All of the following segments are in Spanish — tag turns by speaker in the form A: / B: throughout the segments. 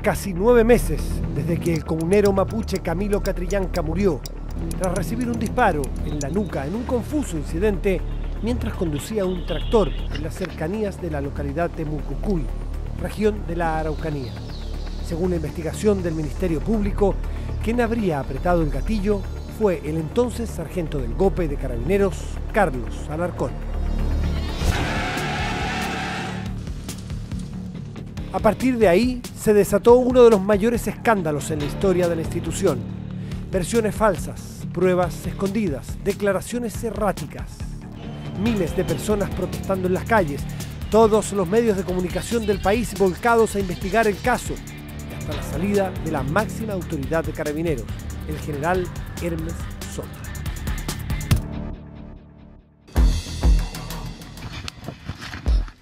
A: casi nueve meses desde que el comunero mapuche Camilo Catrillanca murió, tras recibir un disparo en la nuca en un confuso incidente mientras conducía un tractor en las cercanías de la localidad de Mucucuy, región de la Araucanía. Según la investigación del Ministerio Público, quien habría apretado el gatillo fue el entonces sargento del GOPE de Carabineros, Carlos Alarcón. A partir de ahí se desató uno de los mayores escándalos en la historia de la institución. Versiones falsas, pruebas escondidas, declaraciones erráticas. Miles de personas protestando en las calles, todos los medios de comunicación del país volcados a investigar el caso, hasta la salida de la máxima autoridad de carabineros, el general Hermes Soto.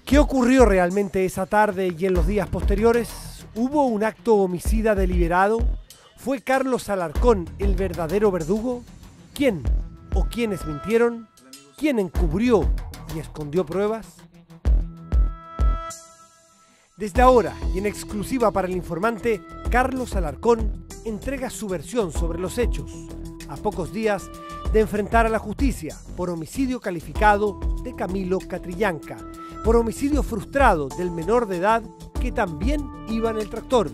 A: ¿Qué ocurrió realmente esa tarde y en los días posteriores? ¿Hubo un acto homicida deliberado? ¿Fue Carlos Alarcón el verdadero verdugo? ¿Quién o quiénes mintieron? ¿Quién encubrió y escondió pruebas? Desde ahora y en exclusiva para el informante, Carlos Alarcón entrega su versión sobre los hechos, a pocos días de enfrentar a la justicia por homicidio calificado de Camilo Catrillanca, por homicidio frustrado del menor de edad que también iba en el tractor,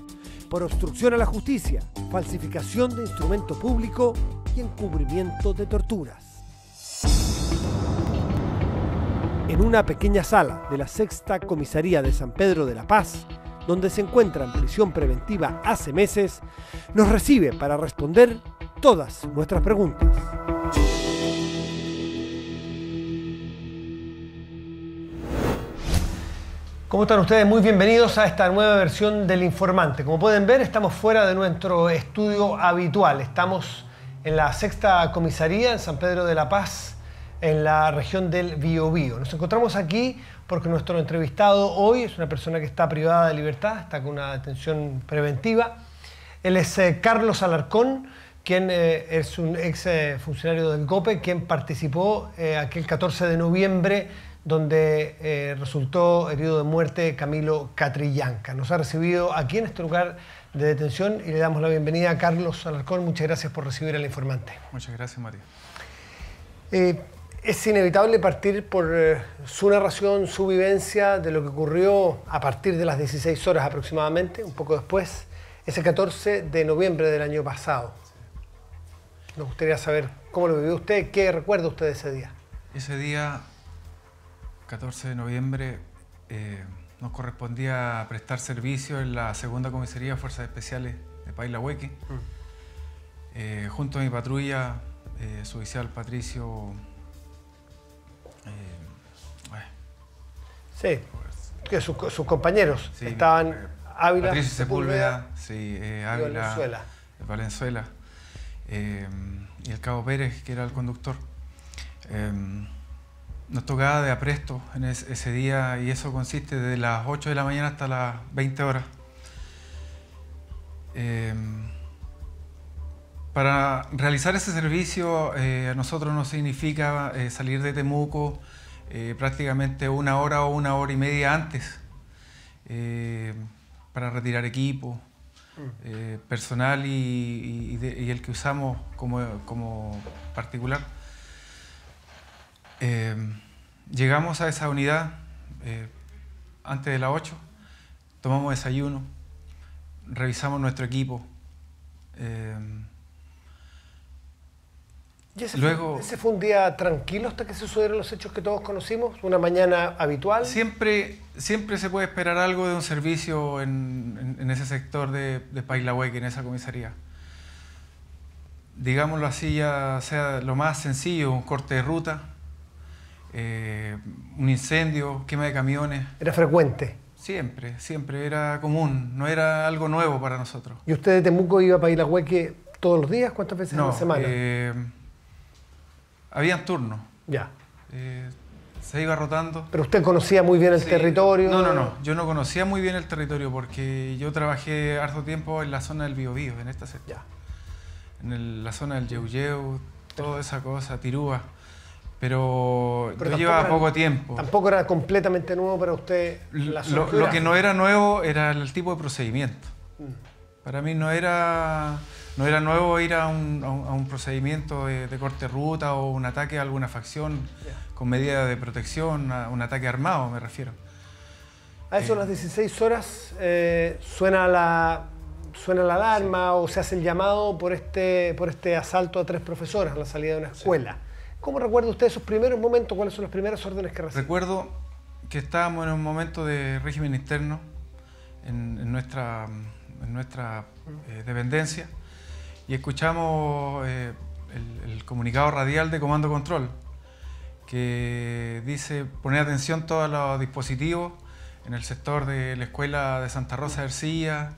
A: por obstrucción a la justicia, falsificación de instrumento público y encubrimiento de torturas. En una pequeña sala de la sexta comisaría de San Pedro de la Paz, donde se encuentra en prisión preventiva hace meses, nos recibe para responder todas nuestras preguntas. ¿Cómo están ustedes? Muy bienvenidos a esta nueva versión del Informante. Como pueden ver, estamos fuera de nuestro estudio habitual. Estamos en la sexta comisaría en San Pedro de la Paz, en la región del Biobío. Nos encontramos aquí porque nuestro entrevistado hoy es una persona que está privada de libertad, está con una detención preventiva. Él es eh, Carlos Alarcón, quien eh, es un ex eh, funcionario del GOPE, quien participó aquel 14 de noviembre donde eh, resultó herido de muerte Camilo Catrillanca. Nos ha recibido aquí en este lugar de detención y le damos la bienvenida a Carlos Alarcón. Muchas gracias por recibir al informante. Muchas gracias, María. Eh, es inevitable partir por eh, su narración, su vivencia de lo que ocurrió a partir de las 16 horas aproximadamente, un poco después, ese 14 de noviembre del año pasado. Nos gustaría saber cómo lo vivió usted, qué recuerda usted de ese día.
B: Ese día 14 de noviembre eh, nos correspondía prestar servicio en la segunda comisaría de Fuerzas Especiales de paila hueque mm. eh, junto a mi patrulla, eh, su oficial Patricio.
A: sí, que sus, compañeros estaban Ávila. Patricio Sepúlveda,
B: Valenzuela. Valenzuela y el Cabo Pérez, que era el conductor nos tocaba de apresto en ese, día y eso consiste de las 8 de la mañana hasta las 20 horas. Em, para realizar ese servicio eh, a nosotros nos significa eh, salir de Temuco eh, prácticamente una hora o una hora y media antes em, para retirar equipo, mm. personal y, el que usamos como, como particular. Em, llegamos a esa unidad eh, antes de las 8, tomamos desayuno, revisamos nuestro equipo. Em, ¿Y ese luego,
A: fue, un día tranquilo hasta que se sucedieron los hechos que todos conocimos? ¿Una mañana habitual?
B: Siempre, siempre se puede esperar algo de un servicio en, ese sector de, de Pailahueque, en esa comisaría. Digámoslo así, ya sea lo más sencillo, un corte de ruta, eh, un incendio, quema de camiones. ¿Era frecuente? Siempre, siempre, era común, no era algo nuevo para nosotros.
A: ¿Y usted de Temuco iba para Ilahueque todos los días? ¿Cuántas veces en la semana?
B: Eh, habían turnos.
A: Ya. Eh,
B: se iba rotando.
A: Pero usted conocía muy bien el territorio. No, no, no.
B: Yo no conocía muy bien el territorio porque yo trabajé harto tiempo en la zona del Biobío, en esta sección. En la zona del Yeuyeu, toda esa cosa, Tirúa. Pero, llevaba poco tiempo. Tampoco
A: era completamente nuevo para usted lo, que no era
B: nuevo era el tipo de procedimiento. Mm. Para mí no era, no era nuevo ir a un, a un procedimiento de, corte ruta o un ataque a alguna facción con medida de protección, un ataque armado me refiero.
A: A eso a las 16 eh. horas eh, suena la, alarma o se hace el llamado por este, por este asalto a tres profesoras a la salida de una escuela. ¿Cómo recuerda usted esos primeros momentos? ¿Cuáles son las primeras órdenes que recibió? Recuerdo que estábamos
B: en un momento de régimen interno en, nuestra, mm. eh, dependencia y escuchamos eh, el, comunicado radial de Comando Control que dice poner atención todos los dispositivos en el sector de la escuela de Santa Rosa de Ercilla,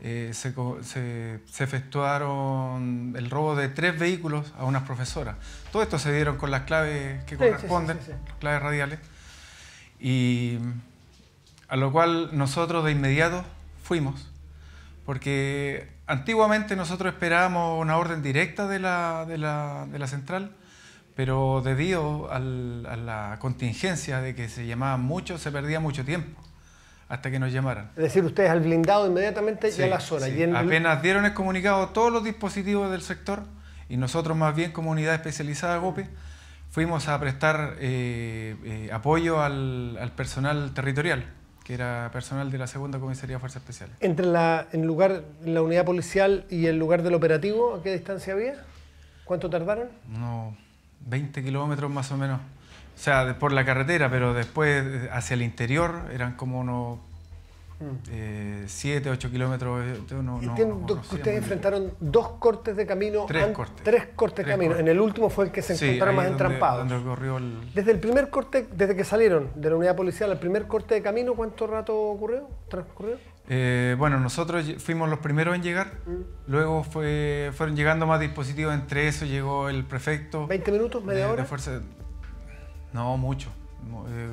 B: eh, se, efectuaron el robo de tres vehículos a unas profesoras. Todo esto se dieron con las claves que corresponden, claves radiales, y a lo cual nosotros de inmediato fuimos, porque antiguamente nosotros esperábamos una orden directa de la, central, pero debido a la contingencia de que se llamaba mucho, se perdía mucho tiempo hasta que nos llamaran.
A: Es decir, ustedes al blindado inmediatamente y a la zona. Y Apenas
B: dieron el comunicado todos los dispositivos del sector y nosotros más bien como unidad especializada GOPE fuimos a prestar eh, eh, apoyo al, personal territorial, que era personal de la segunda comisaría de Fuerzas Especiales.
A: ¿Entre la, en lugar, la unidad policial y el lugar del operativo, a qué distancia había? ¿Cuánto tardaron?
B: No, 20 kilómetros más o menos. O sea, por la carretera, pero después eh, hacia el interior eran como unos 7, mm. 8 eh, kilómetros. Eh, ustedes
A: enfrentaron dos cortes de camino. Tres cortes. Tres cortes de camino. En el último fue el que se encontraron más entrampado entrampados. Desde el primer corte, desde que salieron de la unidad policial el primer corte de camino, ¿cuánto rato ocurrió? ¿Transcurrió?
B: bueno, nosotros fuimos los primeros en llegar, mm. luego fue, fueron llegando más dispositivos, entre eso llegó el prefecto. ¿20
A: minutos? ¿Media hora?
B: No, mucho. Eh,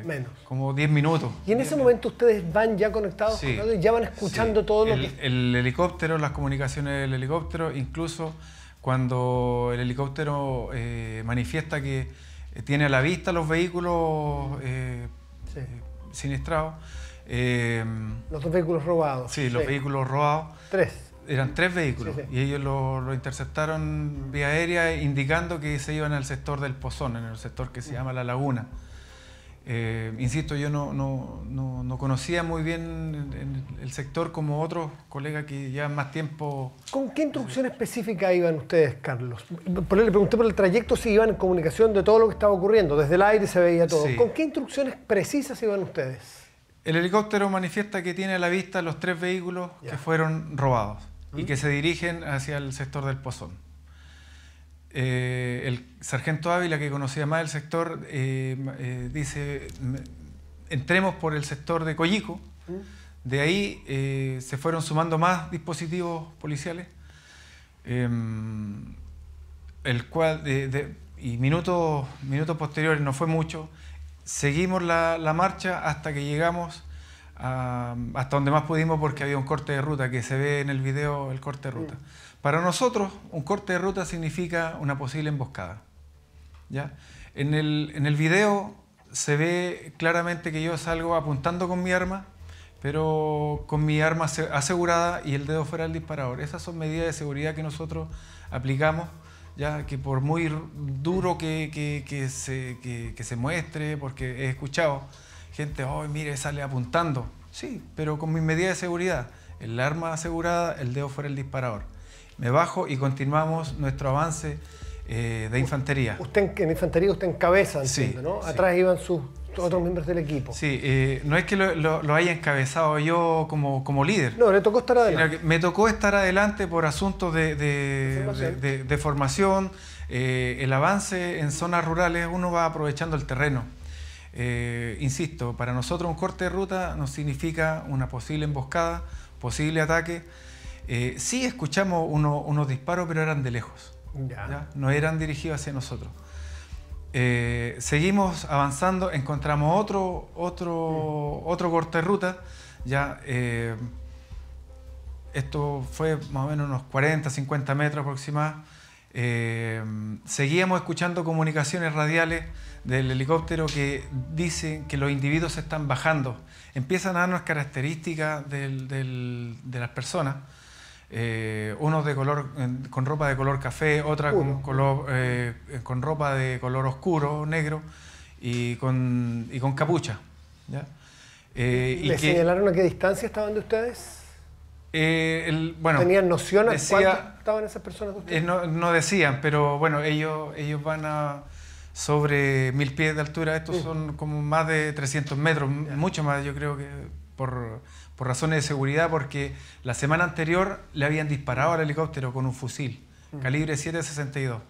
B: eh, Menos. Como 10 minutos.
A: ¿Y en ese momento ustedes van ya conectados? Sí. ¿Ya van escuchando todo lo que...?
B: El helicóptero, las comunicaciones del helicóptero, incluso cuando el helicóptero eh, manifiesta que tiene a la vista los vehículos siniestrados. los vehículos robados. Sí, los vehículos robados. Tres. Eran tres vehículos y ellos lo, interceptaron vía aérea indicando que se iban al sector del Pozón, en el sector que se llama La Laguna. Eh, insisto, yo no, conocía muy bien el, sector como otros colegas que llevan más tiempo.
A: ¿Con qué instrucción específica iban ustedes, Carlos? Por, le pregunté por el trayecto si iban en comunicación de todo lo que estaba ocurriendo, desde el aire se veía todo. ¿Con qué instrucciones precisas iban ustedes?
B: El helicóptero manifiesta que tiene a la vista los tres vehículos que fueron robados y que se dirigen hacia el sector del Pozón. Eh, el sargento Ávila, que conocía más el sector, eh, eh, dice, entremos por el sector de Collico. De ahí se fueron sumando más dispositivos policiales, em, el cual, de, y minutos, minutos posteriores, no fue mucho, seguimos la, la marcha hasta que llegamos hasta donde más pudimos porque había un corte de ruta, que se ve en el video el corte de ruta. Para nosotros, un corte de ruta significa una posible emboscada. ¿ya? En, el, en el video se ve claramente que yo salgo apuntando con mi arma, pero con mi arma asegurada y el dedo fuera del disparador. Esas son medidas de seguridad que nosotros aplicamos, ya que por muy duro que, que, que, se, que se, muestre, porque he escuchado gente, oh, mire, sale apuntando. Sí, pero con mis medidas de seguridad, el arma asegurada, el dedo fuera el disparador. Me bajo y continuamos nuestro avance eh, de infantería.
A: Usted en infantería usted encabeza, entiendo, sí, ¿no? Atrás iban sus otros miembros del equipo. Sí,
B: eh, no es que lo, haya encabezado yo como, como líder. No, le tocó estar adelante. me tocó estar adelante por asuntos de, de, formación. Eh, el avance en zonas rurales, uno va aprovechando el terreno. Eh, insisto, para nosotros un corte de ruta no significa una posible emboscada, posible ataque. Eh, sí escuchamos unos disparos, pero eran de lejos. No eran dirigidos hacia nosotros. Eh, seguimos avanzando, encontramos otro, otro, mm. otro corte de ruta. Ya, esto fue más o menos unos 40, 50 metros aproximadamente. seguíamos escuchando comunicaciones radiales del helicóptero que dice que los individuos se están bajando. Empiezan a darnos características de las personas. Eh, unos de color, con ropa de color café, otra con, color, eh, eh, con ropa de color oscuro, negro, y con, con capucha.
A: ¿ya? ¿Le señalaron a qué distancia estaban de ustedes?
B: bueno, ¿Tenían noción a cuánto
A: estaban esas personas
B: no, no decían, pero bueno, ellos, ellos van a sobre mil pies de altura. Estos son como más de 300 metros, mucho más, yo creo que por, por, razones de seguridad, porque la semana anterior le habían disparado al helicóptero con un fusil, mm. calibre 762.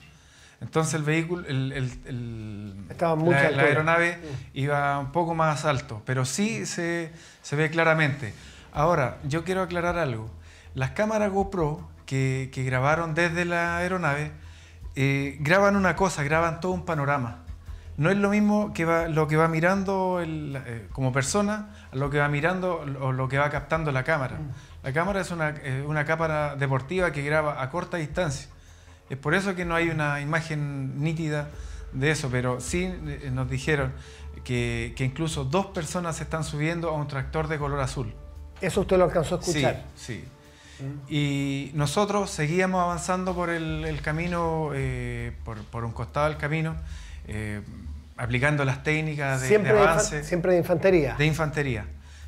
B: Entonces el vehículo, el, el, la, aeronave iba un poco más alto, pero sí se, se, ve claramente. Ahora, yo quiero aclarar algo. Las cámaras GoPro que, que grabaron desde la aeronave, eh, graban una cosa, graban todo un panorama. No es lo mismo que lo que va mirando eh, como persona, lo que va mirando o lo que va captando la cámara. Mm. La cámara es eh, una, cámara deportiva que graba a corta distancia. Es por eso que no hay una imagen nítida de eso, pero sí nos dijeron que, incluso dos personas se están subiendo a un tractor de color azul.
A: ¿Eso usted lo alcanzó a escuchar?
B: Sí, sí. Y nosotros seguíamos avanzando por el, camino, eh, por, un costado del camino, eh, aplicando las técnicas de, avance.
A: siempre de infantería.
B: De infantería,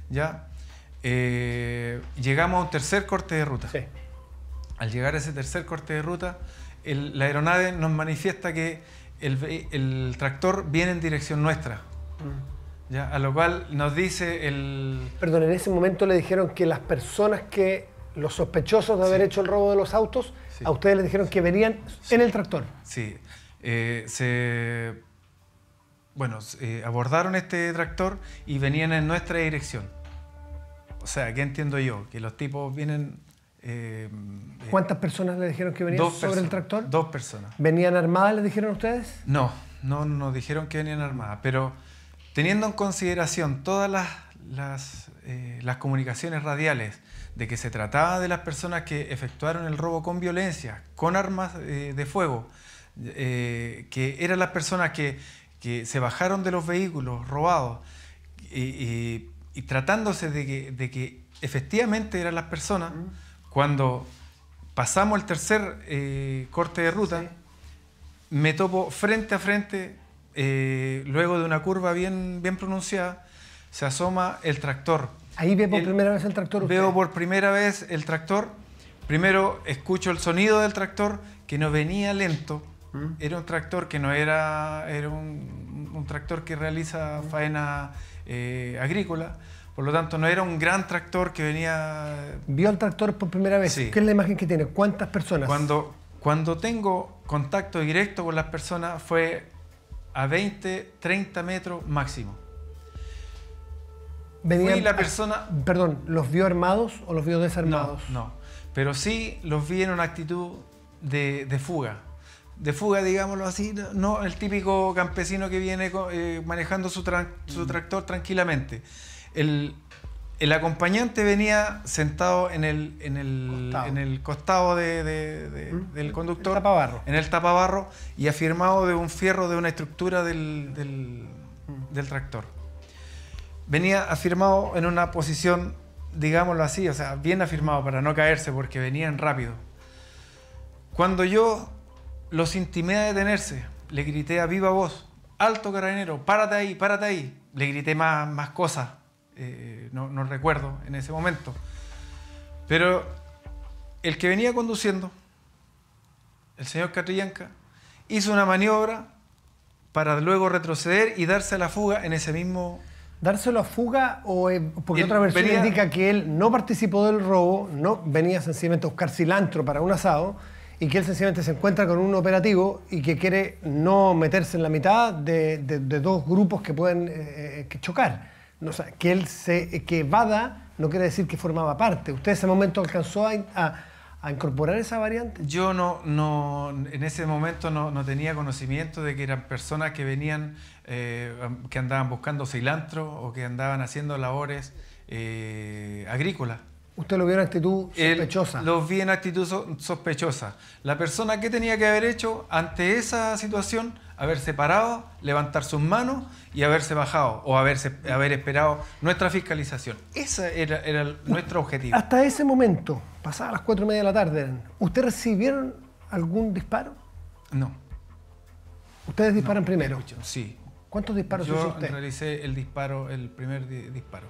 B: ¿ya? Eh, llegamos a un tercer corte de ruta. Sí. Al llegar a ese tercer corte de ruta, la aeronave nos manifiesta que el, tractor viene en dirección nuestra.
A: Mm.
B: ¿ya? A lo cual nos
A: dice el... Perdón, en ese momento le dijeron que las personas que los sospechosos de haber hecho el robo de los autos, a ustedes les dijeron que venían en el tractor.
B: Sí. Eh, se, bueno, eh, abordaron este tractor y venían en nuestra dirección. O sea, ¿qué entiendo yo? Que los tipos vienen... Eh,
A: ¿Cuántas personas le dijeron que venían sobre el tractor? Dos personas. ¿Venían armadas, les dijeron ustedes?
B: No, no nos dijeron que venían armadas, pero teniendo en consideración todas las eh, las comunicaciones radiales de que se trataba de las personas que efectuaron el robo con violencia, con armas eh, de fuego, eh, que eran las personas que, que, se bajaron de los vehículos robados y, tratándose de que, efectivamente eran las personas, cuando pasamos el tercer corte de ruta, me topo frente a frente, luego de una curva bien, bien pronunciada, se asoma el tractor Ahí veo por primera vez el tractor. Veo por primera vez el tractor. Primero escucho el sonido del tractor que no venía lento. ¿Mm? Era un tractor que no era. Era un, tractor que realiza ¿Mm? faena eh, agrícola. Por lo tanto, no era un gran tractor que venía.
A: Vio el tractor por primera vez.
B: ¿Qué es la imagen que tiene? ¿Cuántas personas? Cuando, cuando tengo contacto directo con las personas fue a 20, 30 metros máximo
A: la persona... Perdón, ¿los vio armados o los vio desarmados? No, pero
B: sí los vi en una actitud de, fuga. De fuga, digámoslo así, no el típico campesino que viene eh, manejando su, mm. tractor tranquilamente. El, acompañante venía sentado en el, en el costado, mm. del conductor. En el tapabarro y afirmado de un fierro de una estructura del mm. tractor venía afirmado en una posición, digámoslo así, o sea, bien afirmado para no caerse porque venían rápido. Cuando yo los intimé a detenerse, le grité a viva voz, alto carabinero, párate ahí, párate ahí. Le grité más, cosas, eh, no, recuerdo en ese momento. Pero el que venía conduciendo, el señor Catrillanca, hizo una maniobra para luego retroceder y darse la fuga en ese mismo
A: dárselo a fuga o eh, porque otra versión indica que él no participó del robo, no venía sencillamente a buscar cilantro para un asado y que él sencillamente se encuentra con un operativo y que quiere no meterse en la mitad de, dos grupos que pueden eh, eh, chocar. No, o que él se que no quiere decir que formaba parte. Usted en ese momento alcanzó a a incorporar esa variante?
B: Yo no, no en ese momento no, tenía conocimiento de que eran personas que venían, eh, que andaban buscando cilantro o que andaban haciendo labores eh, agrícolas.
A: ¿Usted lo vio en actitud sospechosa?
B: Los vi en actitud sospechosa. La persona que tenía que haber hecho ante esa situación haberse parado, levantar sus manos y haberse bajado o haberse, haber esperado nuestra fiscalización. Ese era, nuestro objetivo. Hasta
A: ese momento, pasadas las cuatro y media de la tarde, ¿ustedes recibieron algún disparo? No. ¿Ustedes disparan primero? Sí. ¿Cuántos disparos hizo usted? Yo
B: realicé el disparo, el primer disparo.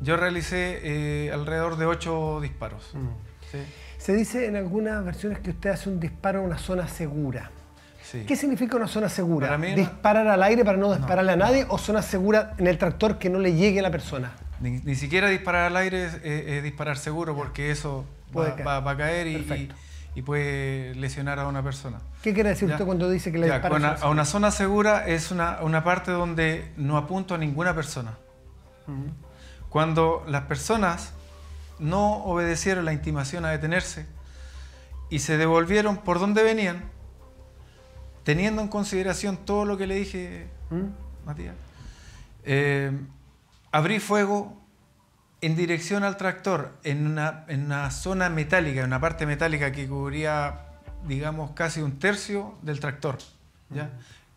B: Yo realicé eh, alrededor de ocho disparos. Mm.
A: Se dice en algunas versiones que usted hace un disparo en una zona segura. ¿Qué significa una zona segura? ¿Disparar al aire para no dispararle a nadie o zona segura en el tractor que no le llegue a la persona?
B: Ni, siquiera disparar al aire es, disparar seguro porque eso va, a caer y, puede lesionar a una persona.
A: ¿Qué quiere decir usted cuando dice que le dispara a, una, a una
B: zona segura es una, una, parte donde no apunto a ninguna persona. Cuando las personas no obedecieron la intimación a detenerse y se devolvieron por donde venían, teniendo en consideración todo lo que le dije, ¿Mm? Matías, eh, abrí fuego en dirección al tractor, en una, zona metálica, en una parte metálica que cubría, digamos, casi un tercio del tractor, ¿ya? Mm.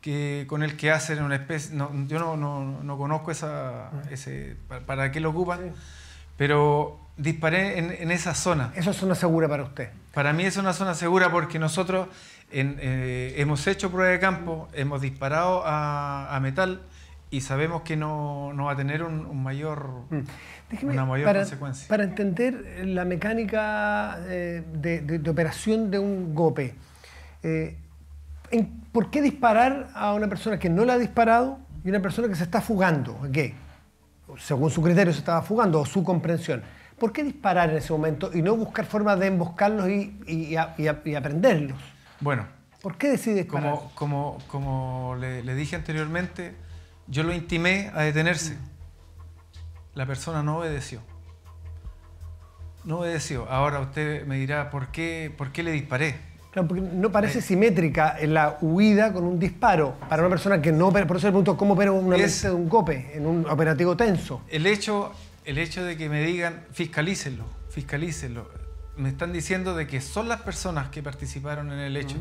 B: que, con el que hacen una especie, yo no, conozco esa, mm. para, qué lo ocupan, pero disparé en, esa zona. ¿Eso es una segura para usted? Para mí es una zona segura porque nosotros eh, hemos hecho prueba de campo, hemos disparado a, metal y sabemos que no, va a tener un,
A: mayor, mm. una mayor consecuencia. Para entender eh, la mecánica eh, de, operación de un GOPE ¿por qué disparar a una persona que no la ha disparado y una persona que se está fugando? Que, según su criterio, se estaba fugando o su comprensión. ¿Por qué disparar en ese momento y no buscar formas de emboscarlos y, aprenderlos? Bueno. ¿Por qué decides Como,
B: como, le, dije anteriormente, yo lo intimé a detenerse. La persona no obedeció. No obedeció. Ahora usted me dirá, ¿por qué, por qué le disparé?
A: Claro, porque no parece eh, simétrica la huida con un disparo para una persona que no opera. Por eso le pregunto cómo opera una vez de un cope en un operativo tenso.
B: El hecho, el hecho de que me digan, fiscalícenlo, fiscalícenlo me están diciendo de que son las personas que participaron en el hecho,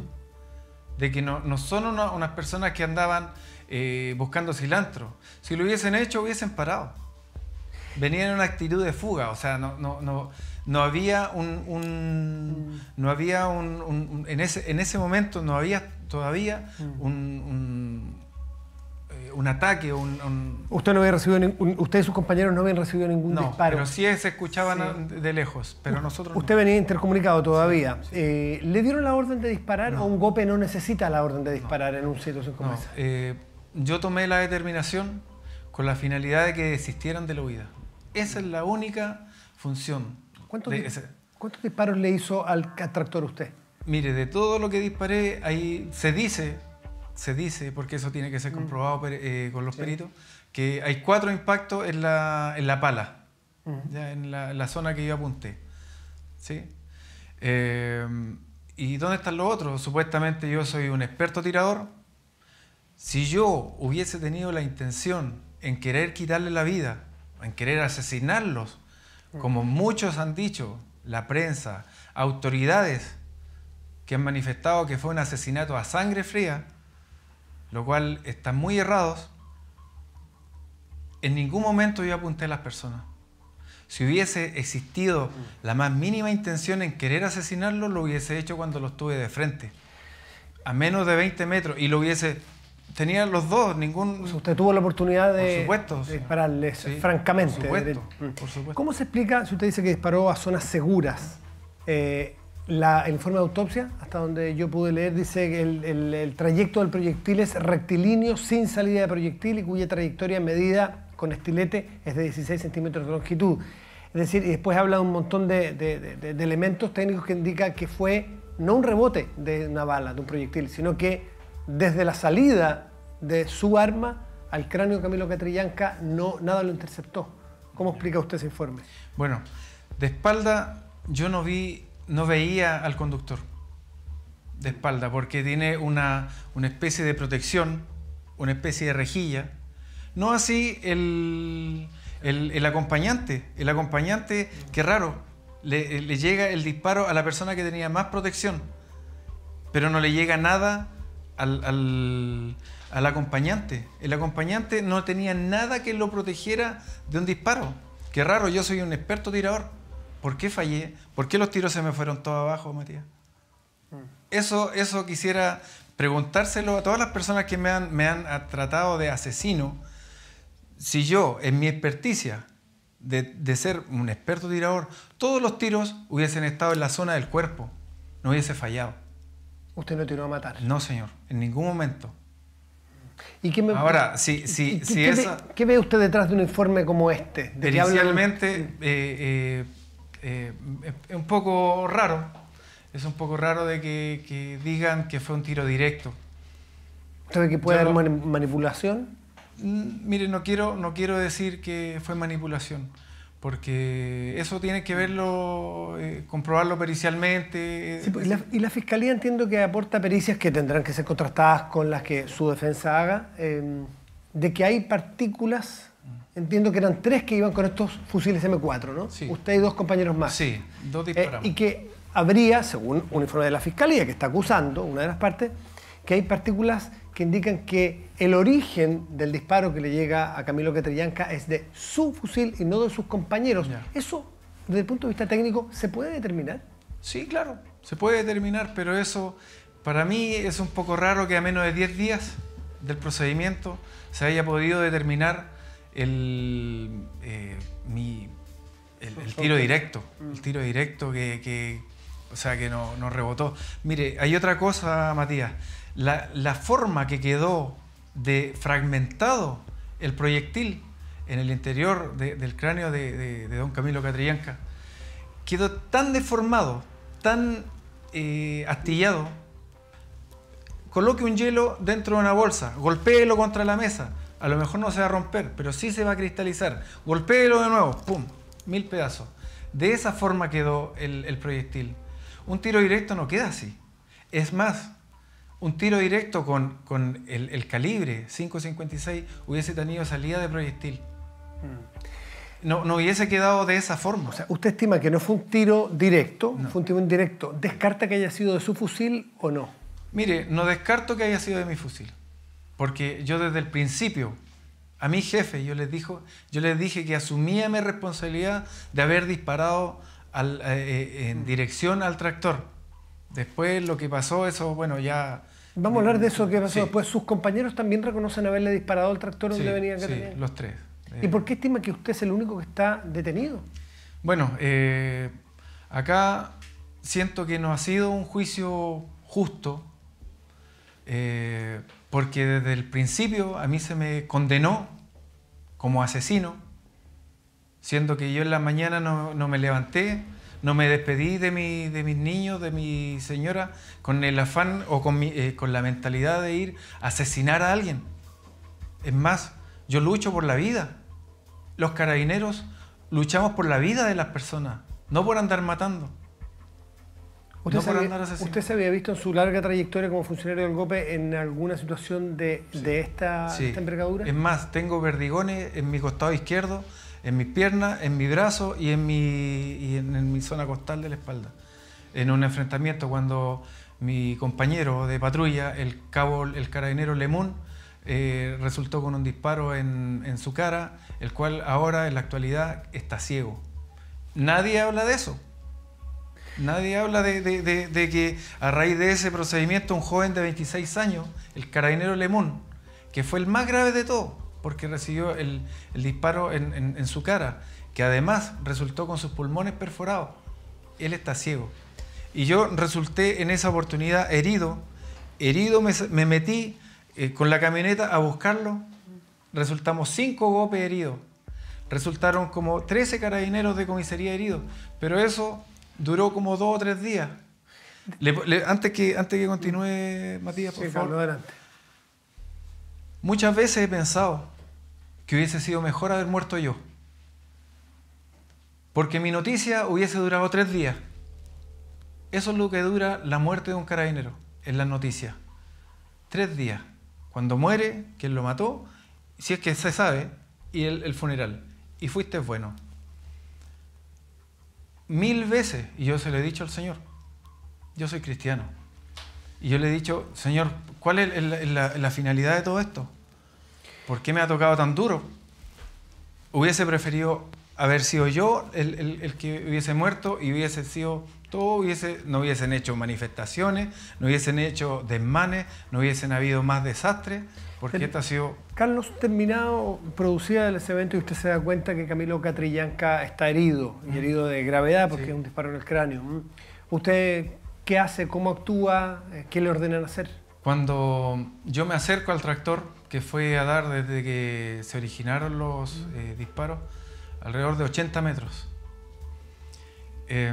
B: de que no, son unas personas que andaban eh, buscando cilantro. Si lo hubiesen hecho, hubiesen parado. Venían en una actitud de fuga, o sea, no, no, no, no había un, mm. no había un, en, ese, en ese momento no había todavía mm. un, un ataque, un, un...
A: Usted no había recibido y sus compañeros no habían recibido ningún no, pero sí
B: se escuchaban de lejos, pero nosotros
A: Usted venía intercomunicado todavía. Eh, ¿Le dieron la orden de disparar o un golpe no necesita la orden de disparar en un sitio como esa?
B: Eh, yo tomé la determinación con la finalidad de que desistieran de la huida.
A: Esa es la única
B: función.
A: ¿Cuántos, ¿cuántos disparos le hizo al tractor usted?
B: Mire, de todo lo que disparé, ahí se dice se dice, porque eso tiene que ser mm. comprobado eh, con los peritos, que hay cuatro impactos en la, en la pala, mm. en la, la, zona que yo apunté. ¿sí? Eh, ¿Y dónde están los otros? Supuestamente yo soy un experto tirador. Si yo hubiese tenido la intención en querer quitarle la vida, en querer asesinarlos, mm. como muchos han dicho, la prensa, autoridades que han manifestado que fue un asesinato a sangre fría, lo cual están muy errados, en ningún momento yo apunté a las personas. Si hubiese existido mm. la más mínima intención en querer asesinarlos, lo hubiese hecho cuando los tuve de frente, a menos de 20 metros, y lo hubiese... Tenían los dos, ningún...
A: usted tuvo la oportunidad de,
B: dispararles, francamente.
A: ¿Cómo se explica, si usted dice que disparó a zonas seguras, eh, la, el informe de autopsia, hasta donde yo pude leer, dice que el, trayecto del proyectil es rectilíneo sin salida de proyectil y cuya trayectoria medida con estilete es de 16 centímetros de longitud. Es decir, y después habla de un montón de, elementos técnicos que indica que fue no un rebote de una bala, de un proyectil, sino que desde la salida de su arma al cráneo de Camilo Catrillanca no, nada lo interceptó. ¿Cómo explica usted ese informe?
B: Bueno, de espalda yo no vi no veía al conductor de espalda porque tiene una, especie de protección, una especie de rejilla. No así el, acompañante. El acompañante, qué raro, le, llega el disparo a la persona que tenía más protección, pero no le llega nada al, al acompañante. El acompañante no tenía nada que lo protegiera de un disparo. Qué raro, yo soy un experto tirador. ¿Por qué fallé? ¿Por qué los tiros se me fueron todos abajo, Matías? Mm. Eso, eso quisiera preguntárselo a todas las personas que me han, me han ah, tratado de asesino. Si yo, en mi experticia de, de, ser un experto tirador, todos los tiros hubiesen estado en la zona del cuerpo, no hubiese fallado.
A: ¿Usted no tiró a matar?
B: No, señor, en ningún momento.
A: ¿Y qué me... Ahora, si, si, si ve, ¿qué, ve, usted detrás de un informe como este? De
B: eh, es un poco raro, es un poco raro de que, digan que fue un tiro directo.
A: ¿Sabe que puede haber manipulación? Mm,
B: mire, no quiero, no quiero decir que fue manipulación, porque eso tiene que verlo, eh, comprobarlo
A: pericialmente. Eh, pues, y, la, Fiscalía entiendo que aporta pericias que tendrán que ser contrastadas con las que su defensa haga, em, de que hay partículas entiendo que eran tres que iban con estos fusiles M4, ¿no? Sí. Usted y dos compañeros más. Sí, dos eh, disparamos. y que habría, según un informe de la Fiscalía, que está acusando una de las partes, que hay partículas que indican que el origen del disparo que le llega a Camilo Catrillanca es de su fusil y no de sus compañeros. ¿Eso, desde el punto de vista técnico, se puede determinar? Sí,
B: claro, se puede determinar, pero eso para mí es un poco raro que a menos de 10 días del procedimiento se haya podido determinar eh, el, tiro directo, el mm. tiro directo que, o sea, que nos rebotó. Mire, hay otra cosa, Matías, la, forma que quedó de fragmentado el proyectil en el interior del cráneo de, don Camilo Catrillanca, quedó tan deformado, tan eh, astillado, coloque un hielo dentro de una bolsa, golpéelo contra la mesa, a lo mejor no se va a romper, pero sí se va a cristalizar. Golpéelo de nuevo, ¡pum! Mil pedazos. De esa forma quedó el, proyectil. Un tiro directo no queda así. Es más, un tiro directo con, el, calibre 5.56 hubiese tenido salida de proyectil.
A: Mm. No, hubiese quedado de esa forma. O sea, ¿usted estima que no fue un tiro directo? Fue un tiro indirecto. ¿Descarta que haya sido de su fusil o no?
B: Mire, no descarto que haya sido de mi fusil. Porque yo desde el principio, a mi jefe, yo les, dijo, yo les dije que asumía mi responsabilidad de haber disparado eh, eh, en dirección al tractor. Después lo que pasó, eso, bueno, ya...
A: Vamos a hablar de eso que pasó después. ¿Sus compañeros también reconocen haberle disparado al tractor donde venían? Sí, los tres. Eh. ¿Y por qué estima que usted es el único que está detenido?
B: Bueno, acá siento que no ha sido un juicio justo porque desde el principio a mí se me condenó como asesino, siendo que yo en la mañana no, me levanté, no me despedí de, mi, de mis niños, de mi señora, con el afán o con, eh, con la mentalidad de ir a asesinar a alguien. Es más, yo lucho por la vida. Los carabineros luchamos por la vida de las personas, no por andar matando.
A: ¿Usted, se había, visto en su larga trayectoria como funcionario del GOPE en alguna situación de, de esta, sí. envergadura? Es más,
B: tengo verdigones en mi costado izquierdo, en mis piernas, en mi brazo y en mi, en, mi zona costal de la espalda. En un enfrentamiento cuando mi compañero de patrulla, el cabo, el carabinero Lemún, eh, resultó con un disparo en, en su cara, el cual ahora en la actualidad está ciego. Nadie habla de eso. Nadie habla de, que a raíz de ese procedimiento un joven de 26 años, el carabinero Lemón, que fue el más grave de todo, porque recibió el, disparo en, su cara, que además resultó con sus pulmones perforados. Él está ciego. Y yo resulté en esa oportunidad herido, herido me, metí eh, con la camioneta a buscarlo, resultamos cinco golpes heridos. Resultaron como 13 carabineros de comisaría heridos, pero eso Duró como dos o tres días. antes, que, antes que continúe, Matías, por sí, adelante. Muchas veces he pensado que hubiese sido mejor haber muerto yo. Porque mi noticia hubiese durado tres días. Eso es lo que dura la muerte de un carabinero en las noticias. Tres días. Cuando muere, quien lo mató, si es que se sabe, y el funeral. Y fuiste bueno mil veces y yo se lo he dicho al Señor. Yo soy cristiano. Y yo le he dicho, Señor, ¿cuál es la, finalidad de todo esto? ¿Por qué me ha tocado tan duro? Hubiese preferido haber sido yo el, que hubiese muerto y hubiese sido todo, hubiese, no hubiesen hecho manifestaciones, no hubiesen hecho desmanes, no hubiesen habido más desastres,
A: ha sido...? Carlos, terminado, producida ese evento y usted se da cuenta que Camilo Catrillanca está herido, mm. herido de gravedad porque es un disparo en el cráneo. ¿Usted qué hace? ¿Cómo actúa? Eh, ¿Qué le ordenan hacer?
B: Cuando yo me acerco al tractor que fue a dar desde que se originaron los mm. eh, disparos, alrededor de 80 metros. Eh,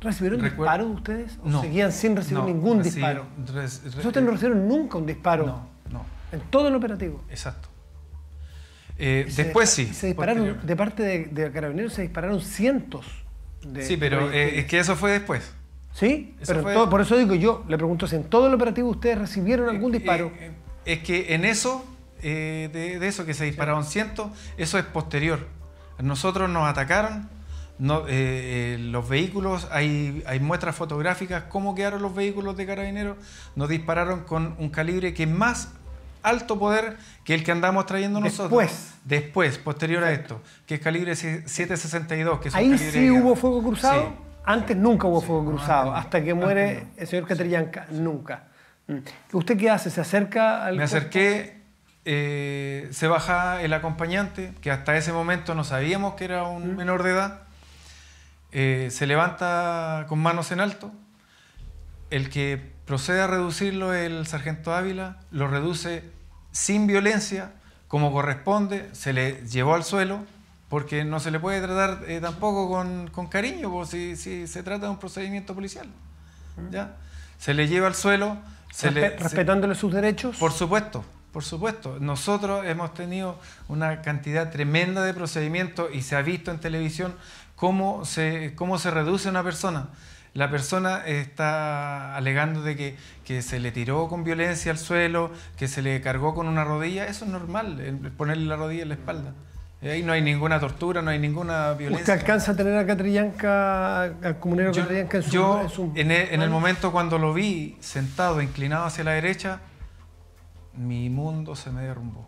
A: ¿Recibieron disparos ustedes? ¿O seguían sin recibir ningún disparo? ¿Ustedes no recibieron nunca un disparo? En todo el operativo. Exacto.
B: Eh, después sí. Se dispararon,
A: de parte de, de, carabineros se dispararon cientos Sí, pero
B: eh, es que eso fue después.
A: Sí, pero todo, por eso digo yo, le pregunto si en todo el operativo ustedes recibieron eh, algún disparo.
B: es que en eso, de, eso que se dispararon cientos, eso es posterior. Nosotros nos atacaron, los vehículos, hay, hay, muestras fotográficas, cómo quedaron los vehículos de carabineros, nos dispararon con un calibre que más alto poder que el que andamos trayendo nosotros. Después. Después, posterior a esto, que es calibre 762. Que es Ahí sí hubo
A: fuego cruzado. Antes nunca hubo fuego cruzado, hasta que muere el señor Catrillanca, nunca. Mm. ¿Usted qué hace? ¿Se acerca al.? Me
B: acerqué, eh, se baja el acompañante, que hasta ese momento no sabíamos que era un mm. menor de edad. Eh, se levanta con manos en alto. El que procede a reducirlo el sargento Ávila, lo reduce sin violencia, como corresponde, se le llevó al suelo, porque no se le puede tratar eh, tampoco con, cariño, pues, si, se trata de un procedimiento policial. ¿ya? Se le lleva al suelo. ¿Respetándole sus derechos? Por supuesto, por supuesto. Nosotros hemos tenido una cantidad tremenda de procedimientos y se ha visto en televisión cómo se, cómo se reduce una persona la persona está alegando de que, se le tiró con violencia al suelo, que se le cargó con una rodilla, eso es normal, ponerle la rodilla en la espalda. Eh, ahí no hay ninguna tortura, no hay ninguna violencia. ¿Usted
A: alcanza a tener a Catrillanca, al comunero Catrillanca en su... Yo,
B: en, el, momento cuando lo vi sentado, inclinado hacia la derecha, mi mundo se me derrumbó.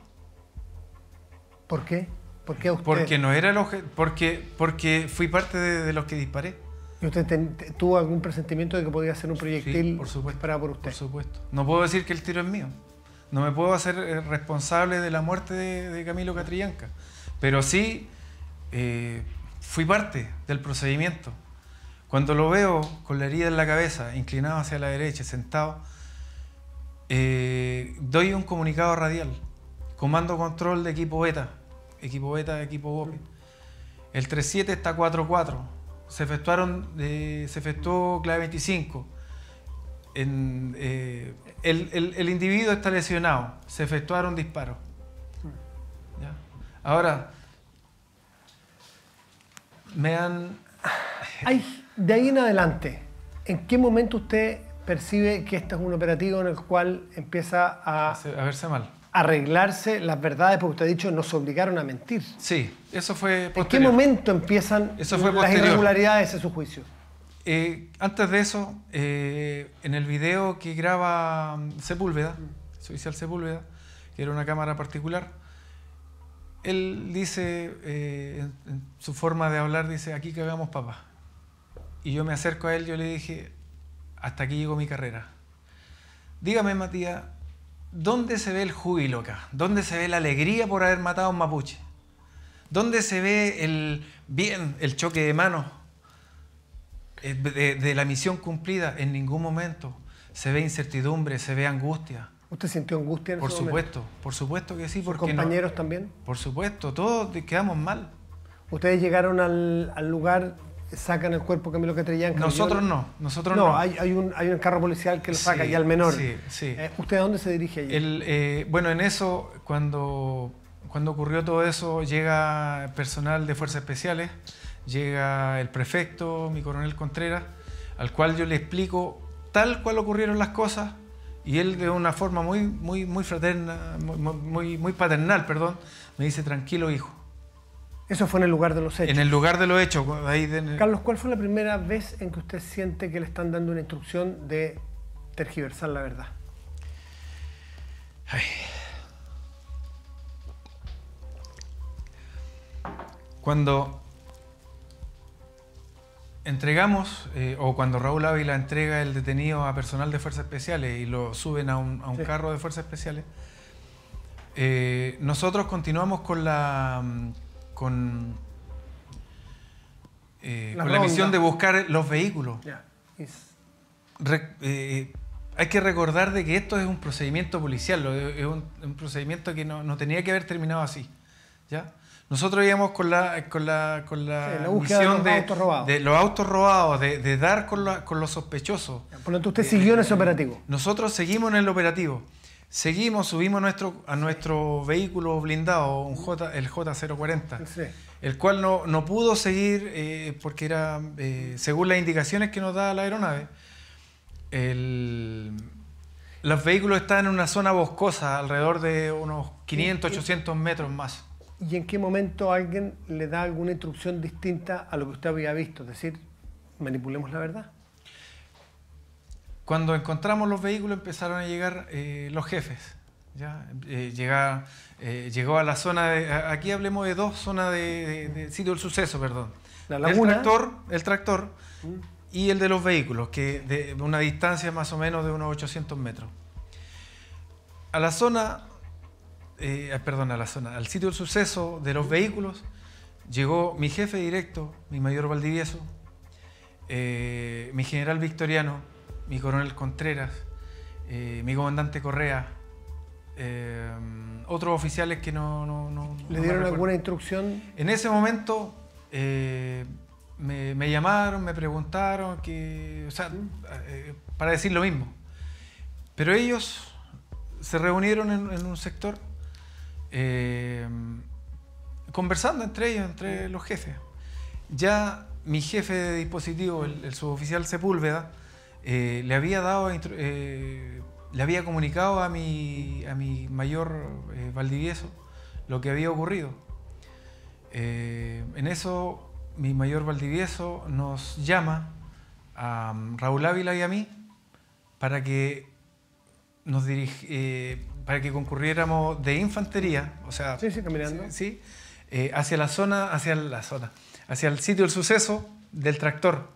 B: ¿Por qué? ¿Por usted? Porque no era el objeto, porque, porque fui parte de los que disparé. ¿Y
A: usted tuvo algún presentimiento de que podía ser un proyectil esperado por supuesto, disparado por usted? Por supuesto.
B: No puedo decir que el tiro es mío. No me puedo hacer eh, responsable de la muerte de, Camilo Catrillanca. Pero sí eh, fui parte del procedimiento. Cuando lo veo con la herida en la cabeza, inclinado hacia la derecha, sentado, eh, doy un comunicado radial. Comando control de equipo beta. Equipo beta, equipo BOPE. El 37 está 4-4 se efectuaron, eh, se efectuó clave 25. Eh, el, individuo está lesionado, se efectuaron disparos. Ahora,
A: me han... de ahí en adelante, ¿en qué momento usted percibe que este es un operativo en el cual empieza a... A verse mal arreglarse las verdades, porque usted ha dicho, nos obligaron a mentir. Sí, eso
B: fue posterior. ¿En qué
A: momento empiezan las irregularidades en su juicio?
B: Eh, antes de eso, eh, en el video que graba um, Sepúlveda, el mm. oficial Sepúlveda, que era una cámara particular, él dice, eh, en su forma de hablar, dice, aquí que veamos papá. Y yo me acerco a él, yo le dije, hasta aquí llegó mi carrera. Dígame, Matías, ¿dónde se ve el júbilo acá? ¿Dónde se ve la alegría por haber matado a un mapuche? ¿Dónde se ve el bien, el choque de manos eh, de, la misión cumplida? En ningún momento se ve incertidumbre, se ve angustia.
A: ¿Usted sintió angustia en Por supuesto, por supuesto que sí. ¿Sus compañeros también?
B: Por supuesto,
A: todos quedamos mal. Ustedes llegaron al lugar sacan el cuerpo que Catrillán Nosotros no, nosotros no. No, hay, un, hay un carro policial que lo saca y al menor. Sí, sí. Eh, ¿Usted a dónde se dirige allí?
B: Eh, bueno, en eso, cuando, cuando ocurrió todo eso, llega personal de Fuerzas Especiales, llega el prefecto, mi coronel Contreras, al cual yo le explico tal cual ocurrieron las cosas y él de una forma muy, muy, muy fraterna, muy, muy paternal, perdón, me dice, tranquilo hijo, eso fue en el lugar de los hechos. En el lugar de los hechos. Carlos,
A: ¿cuál fue la primera vez en que usted siente que le están dando una instrucción de tergiversar la verdad?
B: Cuando entregamos, eh, o cuando Raúl Ávila entrega el detenido a personal de Fuerzas Especiales y lo suben a un, carro de Fuerzas Especiales, eh, nosotros continuamos con la mm, eh, con, la, misión de buscar los vehículos. Eh, hay que recordar de que esto es un procedimiento policial, es un, procedimiento que no, tenía que haber terminado así. ¿ya? Nosotros íbamos con la, la, misión de, los autos robados, de, dar con, con los sospechosos.
A: Por lo tanto, usted siguió en ese operativo.
B: Nosotros seguimos en el operativo. Seguimos, subimos nuestro, a nuestro vehículo blindado, un J, el J040, el cual no, pudo seguir eh, porque era, eh, según las indicaciones que nos da la aeronave, los vehículos están en una zona boscosa, alrededor de unos 500, 800 metros más.
A: ¿Y en qué momento alguien le da alguna instrucción distinta a lo que usted había visto? Es decir, manipulemos la verdad. Cuando encontramos los vehículos empezaron a llegar eh, los jefes.
B: Eh, llega, eh, llegó a la zona, de, aquí hablemos de dos zonas de, sitio del suceso, perdón. La laguna. El tractor, el tractor mm. y el de los vehículos, que de una distancia más o menos de unos 800 metros. A la zona ah, perdón, a la zona, al sitio del suceso de los vehículos, llegó mi jefe directo, mi mayor Valdivieso, mi general Victoriano, mi coronel Contreras, eh, mi comandante Correa, eh, otros oficiales que no... ¿Le dieron alguna
A: instrucción? En ese
B: momento eh, me, llamaron, me preguntaron, que, o sea, para decir lo mismo. Pero ellos se reunieron en, un sector conversando entre ellos, entre los jefes. Ya mi jefe de dispositivo, el suboficial Sepúlveda, eh, le había dado, eh, le había comunicado a mi, a mi mayor eh, Valdivieso lo que había ocurrido. en eso mi mayor Valdivieso nos llama a mm, Raúl Ávila y a mí para que nos para que concurriéramos de infantería, o sea, sí, sí, caminando. Sí, hacia la zona, hacia la zona, hacia el sitio del suceso del tractor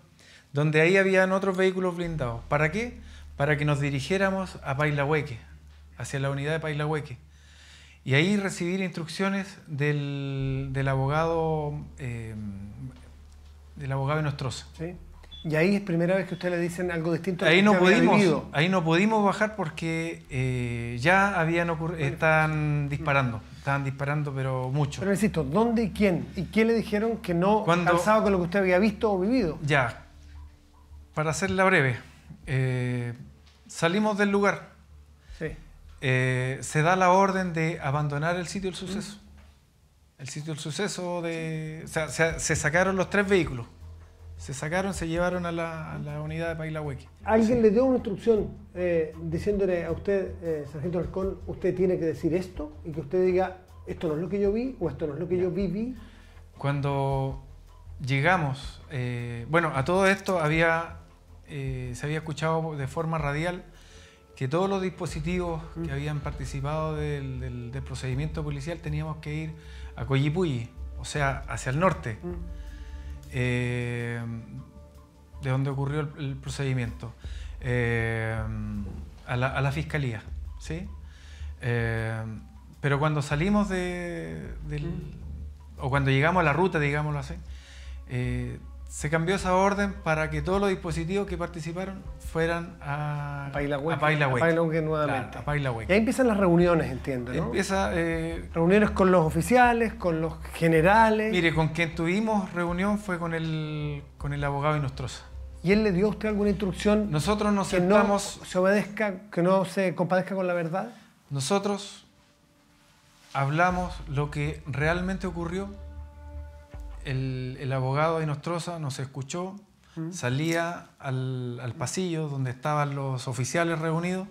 B: donde ahí habían otros vehículos blindados. ¿Para qué? Para que nos dirigiéramos a Pailahueque, hacia la unidad de Pailahueque. Y ahí recibir instrucciones del, abogado eh, del
A: abogado de Nostroza. Y ahí es primera vez que ustedes le dicen algo distinto. A ahí que no pudimos,
B: ahí no pudimos bajar porque eh, ya habían ocurrido, están disparando, estaban disparando pero mucho.
A: Pero insisto, ¿dónde y quién? ¿Y quién le dijeron que no Cuando, con lo que usted había visto o vivido?
B: Ya, para hacerla breve, eh, salimos del lugar. Eh, se da la orden de abandonar el sitio del suceso. El sitio del suceso de... O sea, se, sacaron los tres vehículos. Se sacaron, se llevaron a la, unidad de Pailahueque.
A: Alguien le dio una instrucción eh, diciéndole a usted, sargento Alcón, usted tiene que decir esto y que usted diga, esto no es lo que yo vi o esto no es lo que yo viví.
B: Cuando llegamos, bueno, a todo esto había eh, se había escuchado de forma radial que todos los dispositivos que mm. habían participado del, procedimiento policial teníamos que ir a Coyipuyi o sea, hacia el norte, mm. eh, de donde ocurrió el, procedimiento, eh, a, la, fiscalía. ¿sí? pero cuando salimos de, mm. o cuando llegamos a la ruta, digámoslo así, se cambió esa orden para que todos los dispositivos que participaron fueran a Paila a nuevamente. a Y ahí
A: empiezan las reuniones, entiendo, ¿no? Empieza, eh, reuniones con los oficiales, con los generales. Mire,
B: con quien tuvimos reunión fue con el, con el abogado Inostrosa.
A: ¿Y él le dio a usted alguna instrucción? Nosotros nos que No se obedezca, que no se compadezca con la verdad. Nosotros
B: hablamos lo que realmente ocurrió el, abogado de Nostrosa nos escuchó, salía al, pasillo donde estaban los oficiales reunidos.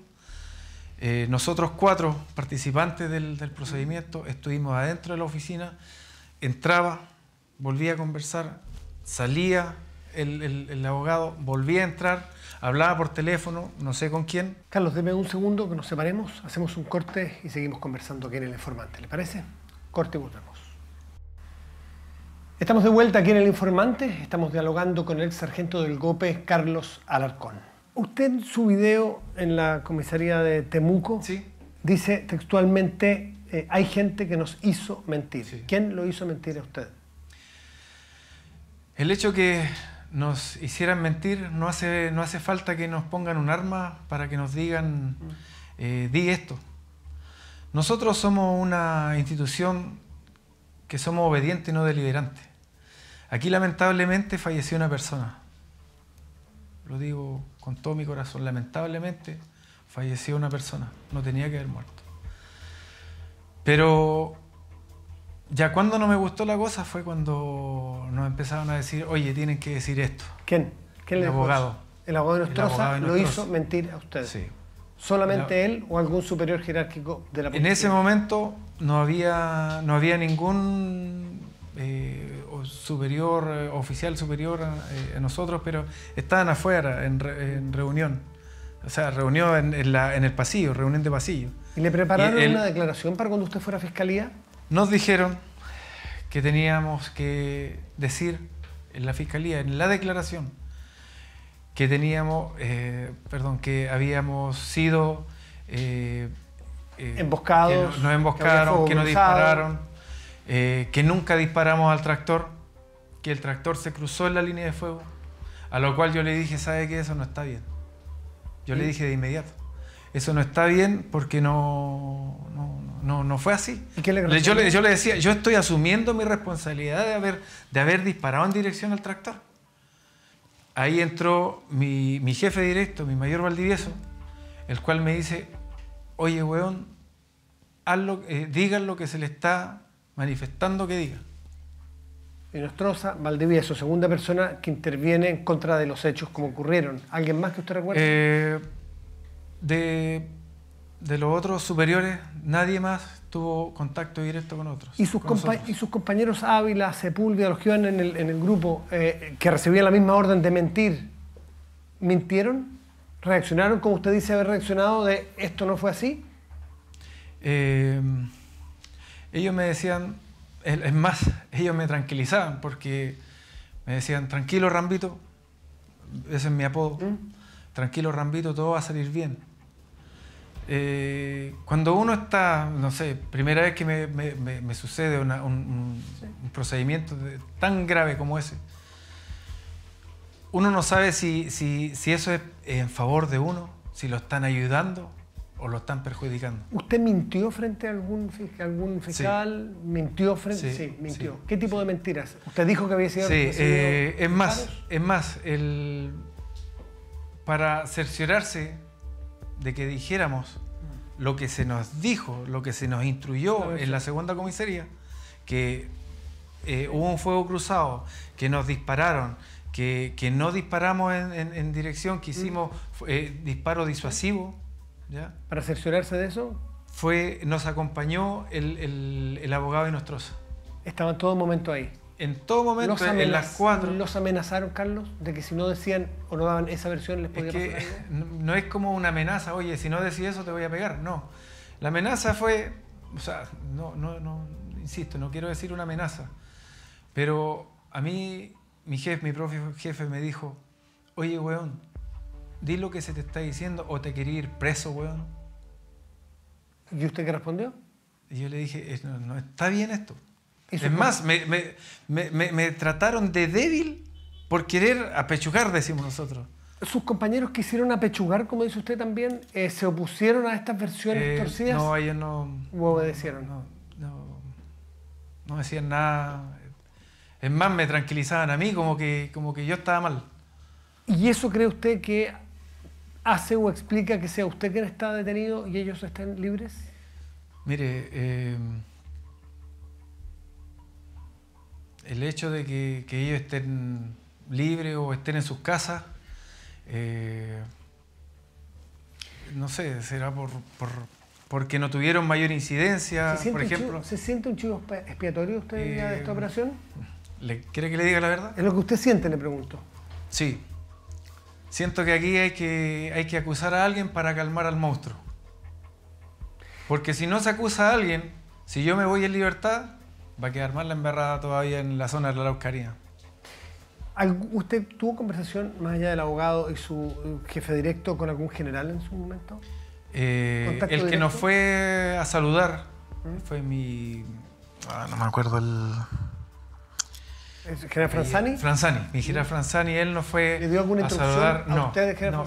B: Eh, nosotros cuatro participantes del, procedimiento estuvimos adentro de la oficina, entraba, volvía a conversar, salía el, abogado, volvía a entrar,
A: hablaba por teléfono, no sé con quién. Carlos, deme un segundo que nos separemos, hacemos un corte y seguimos conversando aquí en el informante, ¿le parece? Corte y Estamos de vuelta aquí en El Informante, estamos dialogando con el ex sargento del GOPE, Carlos Alarcón. Usted, en su video en la comisaría de Temuco, sí. dice textualmente, eh, hay gente que nos hizo mentir. ¿Quién lo hizo mentir a usted?
B: El hecho que nos hicieran mentir, no hace, no hace falta que nos pongan un arma para que nos digan, mm. eh, di esto. Nosotros somos una institución que somos obedientes y no deliberantes. Aquí lamentablemente falleció una persona. Lo digo con todo mi corazón. Lamentablemente falleció una persona. No tenía que haber muerto. Pero ya cuando no me gustó la cosa fue cuando nos empezaron a decir, oye, tienen que decir esto. ¿Quién? ¿Quién el abogado. El abogado de Nostroza lo hizo
A: mentir a ustedes. Sí. ¿Solamente él o algún superior jerárquico de la policía? En ese momento
B: no había, no había ningún eh, superior, eh, oficial superior eh, a, nosotros, pero estaban afuera en, reunión. O sea, reunión en, la, en, el pasillo, reunión de pasillo. ¿Y le prepararon una
A: declaración para cuando usted fuera a fiscalía?
B: Nos dijeron que teníamos que decir en la fiscalía, en la declaración, que teníamos, eh, perdón, que habíamos sido emboscados, nos emboscaron, que nos dispararon eh, que nunca disparamos al tractor, que el tractor se cruzó en la línea de fuego, a lo cual yo le dije, ¿sabe qué? Eso no está bien. Yo le dije de inmediato, eso no está bien porque no, no, no, fue así. yo, le, yo le decía, yo estoy asumiendo mi responsabilidad de haber, de haber disparado en dirección al tractor. Ahí entró mi, jefe directo, mi mayor Valdivieso, el cual me dice, oye, weón,
A: eh, digan lo que se le está manifestando que diga. Enostroza, Valdivieso, segunda persona que interviene en contra de los hechos como ocurrieron. ¿Alguien más que usted recuerde?
B: Eh, de, los otros superiores, nadie más tuvo contacto directo con otros. ¿Y sus,
A: compañeros Ávila, Sepúlveda, los que iban en el, grupo, eh, que recibían la misma orden de mentir, mintieron? ¿Reaccionaron como usted dice haber reaccionado de esto no fue así? Eh ellos me decían, es más, ellos me tranquilizaban
B: porque me decían, tranquilo Rambito, ese es mi apodo, mm. tranquilo Rambito, todo va a salir bien. Eh, cuando uno está, no sé, primera vez que me, sucede un, procedimiento tan grave como ese, uno no sabe si, si eso es en favor de uno, si lo están ayudando o lo están perjudicando.
A: ¿Usted mintió frente a algún, fiscal? ¿Mintió frente? Sí, sí mintió. ¿Qué tipo de mentiras? ¿Usted dijo que había sido... Sí, eh, es más,
B: es más, el, para cerciorarse de que dijéramos mm. lo que se nos dijo, lo que se nos instruyó en la segunda comisaría, que eh, hubo un fuego cruzado, que nos dispararon, que, no disparamos en, dirección, que hicimos mm. eh, disparo disuasivo ¿ya? ¿Para cerciorarse de eso? Fue, nos acompañó el, el, abogado de Nostrosa. Estaba en todo momento ahí. En
A: todo momento, en las cuatro. ¿Los amenazaron, Carlos, de que si no decían o no daban esa versión les podía
B: No es como una amenaza, oye, si no decís eso te voy a pegar. No. La amenaza fue, o sea, no, no, no, insisto, no quiero decir una amenaza. Pero a mí, mi jefe, mi propio jefe me dijo, oye, weón, di lo que se te está diciendo o te quería ir preso, weón. ¿Y usted qué respondió? yo le dije, eh, no, está bien esto. Es más, me, trataron de débil por querer apechugar, decimos nosotros.
A: ¿Sus compañeros quisieron apechugar, como dice usted también? Eh, ¿Se opusieron a estas versiones eh, torcidas? No,
B: ellos no. ¿O obedecieron? No, no, no decían nada. Es más, me tranquilizaban a mí como que, como que yo estaba mal.
A: ¿Y eso cree usted que hace o explica que sea usted quien está detenido y ellos estén libres?
B: Mire, eh, el hecho de que, ellos estén libres o estén en sus casas, eh, no sé, será por, porque no tuvieron mayor incidencia, por ejemplo.
A: ¿Se siente un chivo expiatorio usted de eh, esta operación?
B: ¿Le, ¿Quiere que le diga la verdad? Es lo que usted siente, le pregunto. Sí, Siento que aquí hay que, hay que acusar a alguien para calmar al monstruo. Porque si no se acusa a alguien, si yo me voy en libertad, va a quedar más la emberrada todavía en la zona de la Araucaría.
A: ¿Usted tuvo conversación más allá del abogado y su eh, jefe directo con algún general en su momento?
B: Eh, el que nos fue a saludar ¿Mm? fue mi. Ah, no me acuerdo el.
A: ¿General eh, Franzani? Franzani, mi general
B: Franzani, él no fue ¿Le dio alguna a saludar. A no,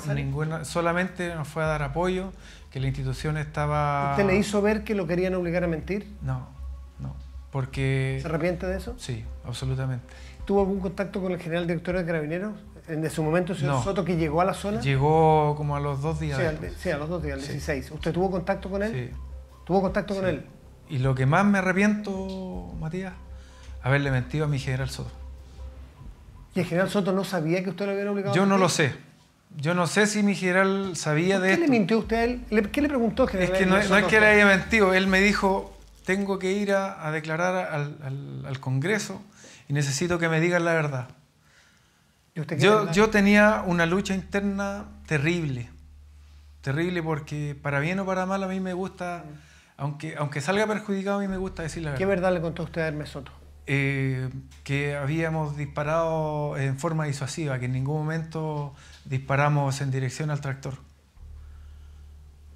B: no ninguna, solamente nos fue a dar apoyo, que la institución estaba... ¿Usted le hizo
A: ver que lo querían obligar a mentir? No,
B: no, porque... ¿Se
A: arrepiente de eso? Sí, absolutamente. ¿Tuvo algún contacto con el general director de Carabineros? en su momento, señor Soto, que llegó a la zona?
B: Llegó como a los dos días. Sí,
A: a los dos días, el 16. ¿Usted tuvo contacto con él? Sí. ¿Tuvo contacto con él?
B: Y lo que más me arrepiento, Matías, haberle mentido a mi general Soto.
A: ¿Y el general Soto no sabía que usted lo había obligado? Yo no lo
B: sé. Yo no sé si mi general sabía de ¿Qué le
A: mintió usted a él? ¿Qué le preguntó general? Es no, es que le haya
B: mentido. Él me dijo, tengo que ir a, declarar al, Congreso y necesito que me digan la verdad.
A: yo,
B: tenía una lucha interna terrible. Terrible porque para bien o para mal a mí me gusta, mm. aunque, aunque salga perjudicado, a mí me gusta decir la verdad. ¿Qué verdad
A: le contó usted a Hermes Soto?
B: Eh, que habíamos disparado en forma disuasiva, que en ningún momento disparamos en dirección al tractor.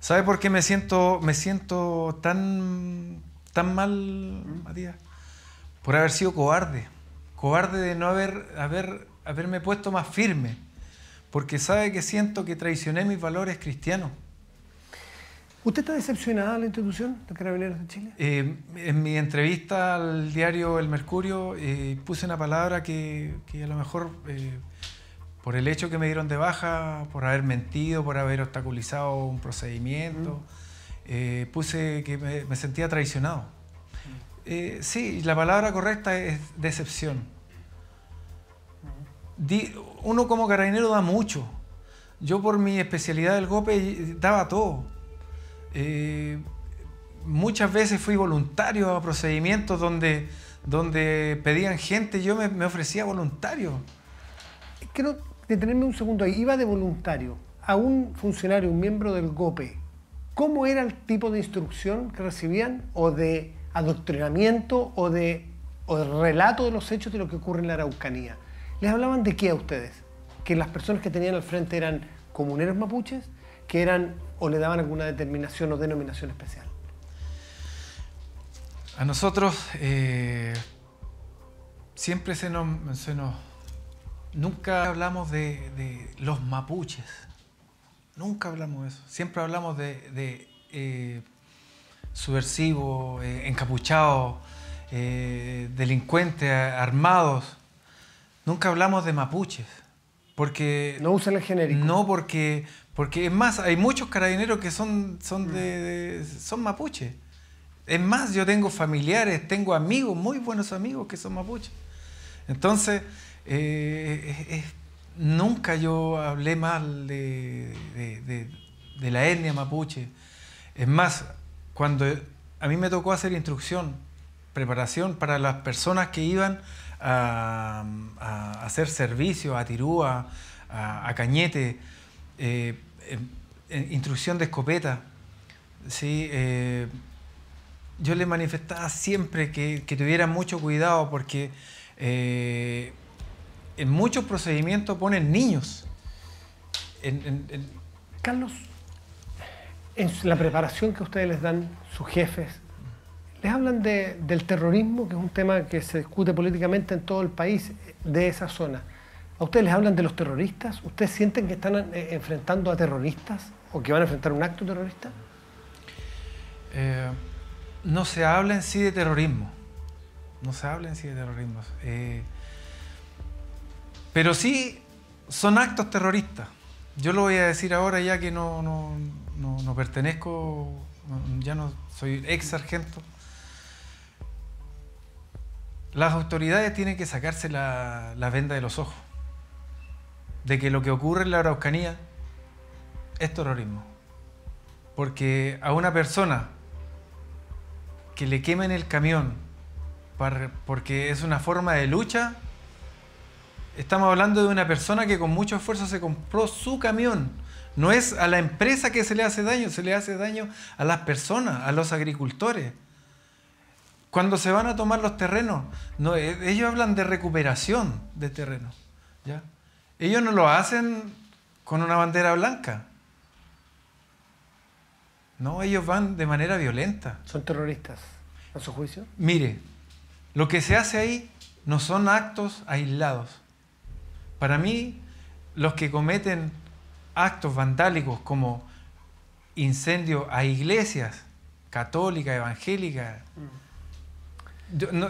B: ¿Sabe por qué me siento, me siento tan, tan mal, ¿Mm? Matías? Por haber sido cobarde. Cobarde de no haber, haber, haberme puesto más firme. Porque sabe que siento que traicioné mis valores cristianos.
A: ¿Usted está decepcionado en la institución de Carabineros de Chile?
B: Eh, en mi entrevista al diario El Mercurio eh, puse una palabra que, a lo mejor, eh, por el hecho que me dieron de baja, por haber mentido, por haber obstaculizado un procedimiento, puse que me, sentía traicionado. sí, la palabra correcta es decepción. uno como carabinero da mucho. Yo por mi especialidad del golpe daba todo eh, muchas veces fui voluntario a procedimientos donde, donde pedían gente, yo
A: me, ofrecía voluntario. Quiero detenerme un segundo ahí. Iba de voluntario a un funcionario, un miembro del GOPE. ¿Cómo era el tipo de instrucción que recibían o de adoctrinamiento o de, o de relato de los hechos de lo que ocurre en la Araucanía? ¿Les hablaban de qué a ustedes? ¿Que las personas que tenían al frente eran comuneros mapuches? que eran o le daban alguna determinación o denominación especial?
B: A nosotros eh, siempre se nos, Nunca hablamos de, los mapuches. Nunca hablamos de eso. Siempre hablamos de, eh, subversivos, eh, encapuchados, delincuentes, armados. Nunca hablamos de mapuches. Porque... No usan el genérico. No, porque porque es más, hay muchos carabineros que son, son, mm. son mapuches. Es más, yo tengo familiares, tengo amigos, muy buenos amigos que son mapuches. Entonces, eh, nunca yo hablé mal de, la etnia mapuche. Es más, cuando a mí me tocó hacer instrucción, preparación para las personas que iban a, hacer servicio a Tirúa, a, Cañete, eh, instrucción de escopeta. ¿sí? Eh, yo le manifestaba siempre que, tuviera mucho cuidado porque eh, en muchos procedimientos ponen niños. En,
A: Carlos, en la preparación que ustedes les dan sus jefes, les hablan de, del terrorismo, que es un tema que se discute políticamente en todo el país, de esa zona. ¿A ustedes les hablan de los terroristas? ¿Ustedes sienten que están eh, enfrentando a terroristas o que van a enfrentar un acto terrorista? Eh,
B: no se habla en sí de terrorismo. No se habla en sí de terrorismo. Eh, pero sí son actos terroristas. Yo lo voy a decir ahora ya que no, pertenezco, ya no soy ex sargento. Las autoridades tienen que sacarse la venda de los ojos de que lo que ocurre en la Araucanía es terrorismo. Porque a una persona que le quemen el camión porque es una forma de lucha, estamos hablando de una persona que con mucho esfuerzo se compró su camión. No es a la empresa que se le hace daño, se le hace daño a las personas, a los agricultores. Cuando se van a tomar los terrenos, eh, ellos hablan de recuperación de terrenos. ¿ya? Ellos no lo hacen con una bandera blanca. No, ellos van de manera violenta.
A: ¿Son terroristas, a su juicio?
B: Mire, lo que se hace ahí no son actos aislados. Para mí, los que cometen actos vandálicos como incendio a iglesias católicas, evangélicas,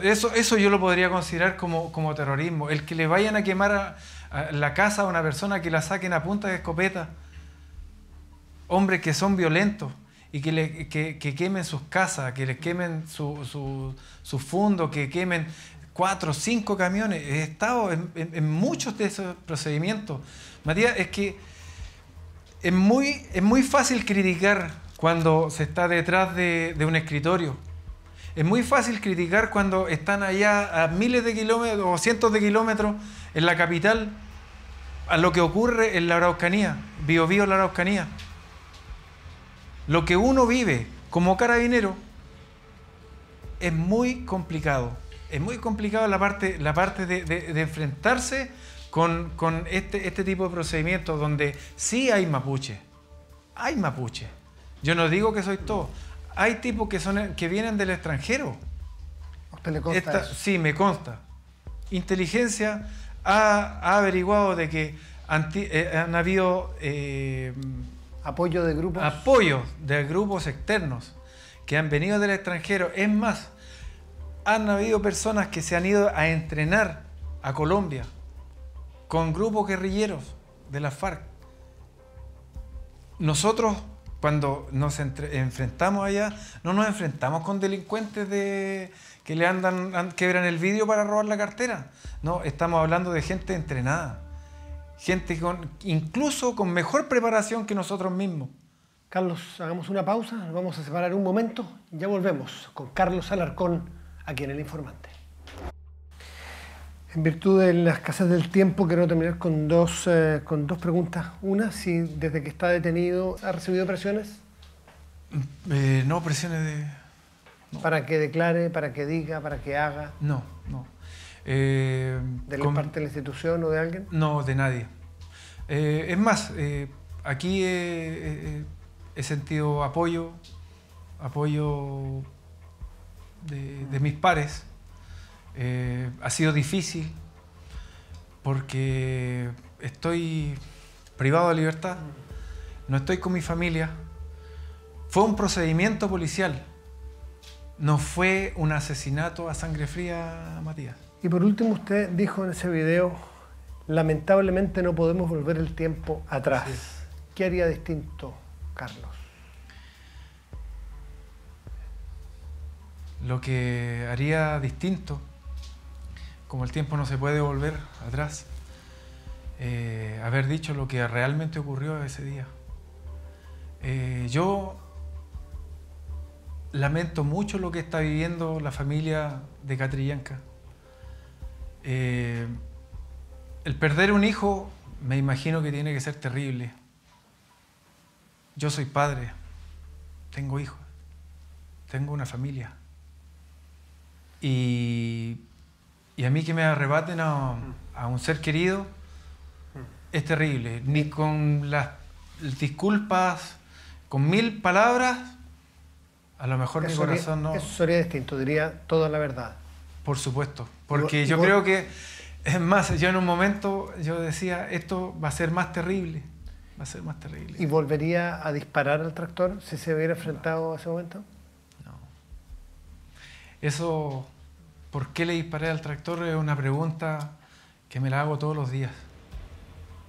B: eso, eso yo lo podría considerar como, como terrorismo. El que le vayan a quemar a, la casa de una persona que la saquen a punta de escopeta. Hombres que son violentos y que, quemen sus casas, que les quemen su, su, fondo, que quemen cuatro, cinco camiones. He estado en, muchos de esos procedimientos. Matías, es que es muy, es muy fácil criticar cuando se está detrás de un escritorio. Es muy fácil criticar cuando están allá a miles de kilómetros o cientos de kilómetros en la capital, a lo que ocurre en la Araucanía, Bio, la Araucanía. Lo que uno vive como carabinero es muy complicado. Es muy complicado la parte, la parte de, enfrentarse con, este, este, tipo de procedimientos donde sí hay mapuche. Hay mapuche. Yo no digo que soy todo. Hay tipos que, son, que vienen del extranjero. le Sí, me consta. Inteligencia ha, averiguado de que eh, han habido... Eh, apoyo de grupos. Apoyo de grupos externos que han venido del extranjero. Es más, han habido personas que se han ido a entrenar a Colombia con grupos guerrilleros de la FARC. Nosotros cuando nos enfrentamos allá, no nos enfrentamos con delincuentes de, que le andan, quebran el vídeo para robar la cartera. No, estamos hablando de gente entrenada. Gente con, incluso con mejor
A: preparación que nosotros mismos. Carlos, hagamos una pausa, nos vamos a separar un momento, ya volvemos con Carlos Alarcón aquí en El Informante. En virtud de las casas del tiempo, quiero terminar con dos, eh, con dos preguntas. Una, si desde que está detenido ha recibido presiones. Eh, no, presiones de... Para que declare, para que diga, para que haga.
B: No, no. Eh,
A: ¿De la parte de la institución o de alguien?
B: No, de nadie. es más, aquí he, sentido apoyo, apoyo de mis pares eh, ha sido difícil porque estoy privado de libertad, no estoy con mi familia. Fue un procedimiento policial, no fue un asesinato a sangre fría, Matías.
A: Y por último, usted dijo en ese video, lamentablemente no podemos volver el tiempo atrás. ¿Qué haría distinto, Carlos?
B: Lo que haría distinto como el tiempo no se puede volver atrás, eh, haber dicho lo que realmente ocurrió ese día. Eh, yo lamento mucho lo que está viviendo la familia de Catrillanca. Eh, el perder un hijo me imagino que tiene que ser terrible. Yo soy padre, tengo hijos, tengo una familia. Y y a mí que me arrebaten a, mm. un ser querido mm. es terrible. Ni con las disculpas, con mil palabras, a lo mejor eso mi corazón no. Eso
A: sería distinto, diría toda la verdad. Por supuesto, porque yo creo que,
B: es más, yo en un momento yo decía, esto va a ser más terrible, va a ser más terrible.
A: ¿Y volvería a disparar al tractor si se hubiera enfrentado a ese momento? No.
B: Eso ¿Por qué le disparé al tractor? Es una pregunta que me la hago todos los días.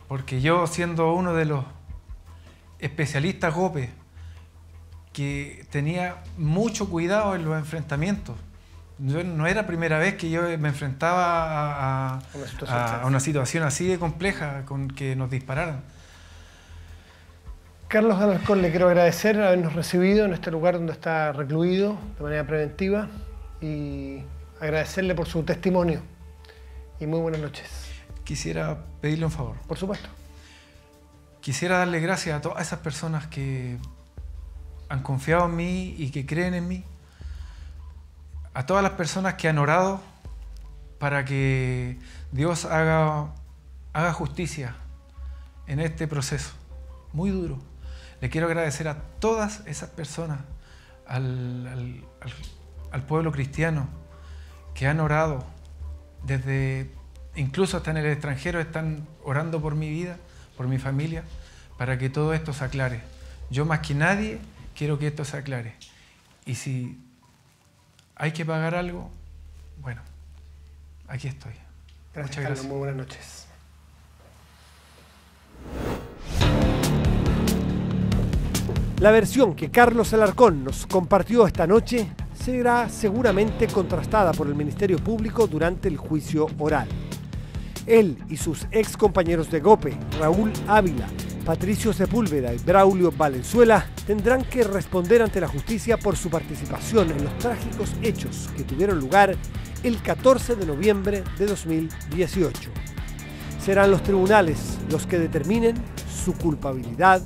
B: Porque yo, siendo uno de los especialistas GOPE, que tenía mucho cuidado en los enfrentamientos, no era primera vez que yo me enfrentaba a, una situación así de compleja con que nos dispararan.
A: Carlos Alarcón, le quiero agradecer habernos recibido en este lugar donde está recluido de manera preventiva y agradecerle por su testimonio y muy buenas noches. Quisiera pedirle un favor. Por supuesto. Quisiera darle
B: gracias a todas esas personas que han confiado en mí y que creen en mí. A todas las personas que han orado para que Dios haga, haga justicia en este proceso. Muy duro. Le quiero agradecer a todas esas personas, al, al pueblo cristiano, que han orado desde incluso hasta en el extranjero están orando por mi vida, por mi familia, para que todo esto se aclare. Yo más que nadie quiero que esto se aclare. Y si hay que pagar algo, bueno, aquí estoy. Gracias, Muchas gracias. muy
A: buenas noches. La versión que Carlos Alarcón nos compartió esta noche será seguramente contrastada por el Ministerio Público durante el juicio oral. Él y sus ex compañeros de GOPE, Raúl Ávila, Patricio Sepúlveda y Braulio Valenzuela, tendrán que responder ante la justicia por su participación en los trágicos hechos que tuvieron lugar el 14 de noviembre de 2018. Serán los tribunales los que determinen su culpabilidad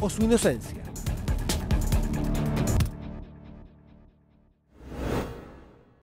A: o su inocencia.